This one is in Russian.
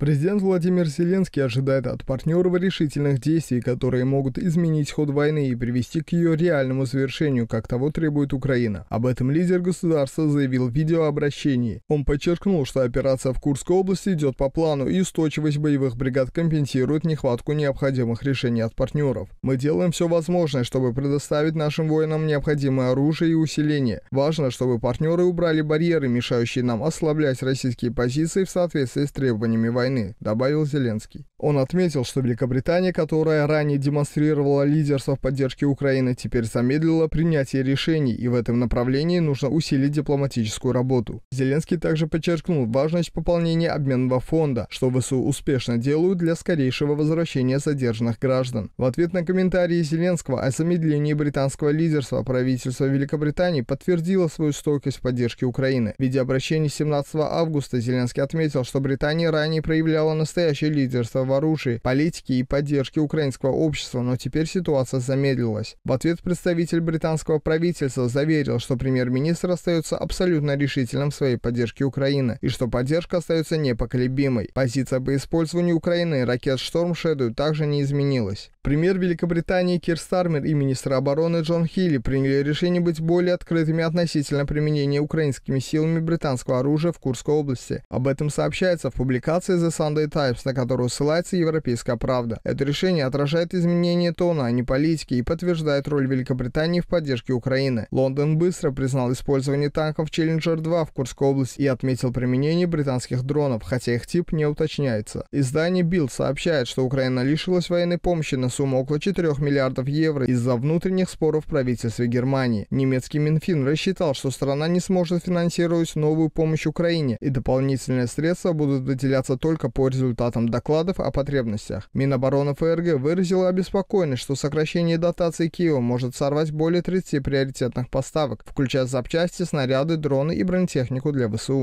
Президент Владимир Зеленский ожидает от партнеров решительных действий, которые могут изменить ход войны и привести к ее реальному завершению, как того требует Украина. Об этом лидер государства заявил в видеообращении. Он подчеркнул, что операция в Курской области идет по плану и устойчивость боевых бригад компенсирует нехватку необходимых решений от партнеров. Мы делаем все возможное, чтобы предоставить нашим воинам необходимое оружие и усиление. Важно, чтобы партнеры убрали барьеры, мешающие нам ослаблять российские позиции в соответствии с требованиями войны войны», — добавил Зеленский. Он отметил, что Великобритания, которая ранее демонстрировала лидерство в поддержке Украины, теперь замедлила принятие решений, и в этом направлении нужно усилить дипломатическую работу. Зеленский также подчеркнул важность пополнения обменного фонда, что ВСУ успешно делают для скорейшего возвращения задержанных граждан. В ответ на комментарии Зеленского о замедлении британского лидерства правительство Великобритании подтвердило свою стойкость в поддержке Украины. В виде обращения 17 августа Зеленский отметил, что Британия ранее проявляла настоящее лидерство в оружии, политики и поддержке украинского общества, но теперь ситуация замедлилась. В ответ представитель британского правительства заверил, что премьер-министр остается абсолютно решительным в своей поддержке Украины и что поддержка остается непоколебимой. Позиция по использованию Украины ракет «Шторм Шэдоу» также не изменилась. Премьер Великобритании Кир Стармер и министр обороны Джон Хилли приняли решение быть более открытыми относительно применения украинскими силами британского оружия в Курской области. Об этом сообщается в публикации The Sunday Times, на которую ссылается называется «Европейская правда». Это решение отражает изменение тона, а не политики, и подтверждает роль Великобритании в поддержке Украины. Лондон быстро признал использование танков Challenger 2 в Курской области и отметил применение британских дронов, хотя их тип не уточняется. Издание Bild сообщает, что Украина лишилась военной помощи на сумму около 4 миллиардов евро из-за внутренних споров в правительстве Германии. Немецкий Минфин рассчитал, что страна не сможет финансировать новую помощь Украине, и дополнительные средства будут выделяться только по результатам докладов о о потребностях. Минобороны ФРГ выразила обеспокоенность, что сокращение дотаций Киева может сорвать более 30 приоритетных поставок, включая запчасти, снаряды, дроны и бронетехнику для ВСУ.